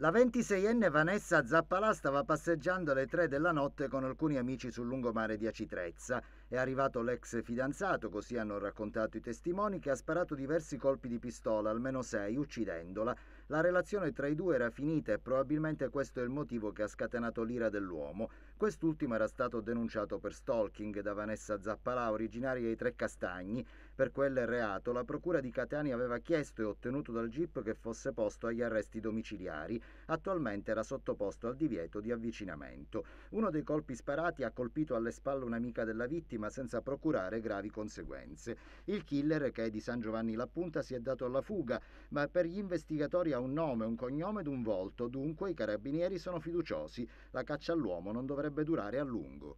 La 26enne Vanessa Zappalà stava passeggiando alle 3 della notte con alcuni amici sul lungomare di Acitrezza. È arrivato l'ex fidanzato, così hanno raccontato i testimoni, che ha sparato diversi colpi di pistola, almeno sei, uccidendola. La relazione tra i due era finita e probabilmente questo è il motivo che ha scatenato l'ira dell'uomo. Quest'ultimo era stato denunciato per stalking da Vanessa Zappalà, originaria dei Tre Castagni. Per quel reato la procura di Catania aveva chiesto e ottenuto dal GIP che fosse posto agli arresti domiciliari. Attualmente era sottoposto al divieto di avvicinamento. Uno dei colpi sparati ha colpito alle spalle un'amica della vittima senza procurare gravi conseguenze. Il killer, che è di San Giovanni La Punta, si è dato alla fuga, ma per gli investigatori ha un nome, un cognome ed un volto, dunque i carabinieri sono fiduciosi. La caccia all'uomo non dovrebbe durare a lungo.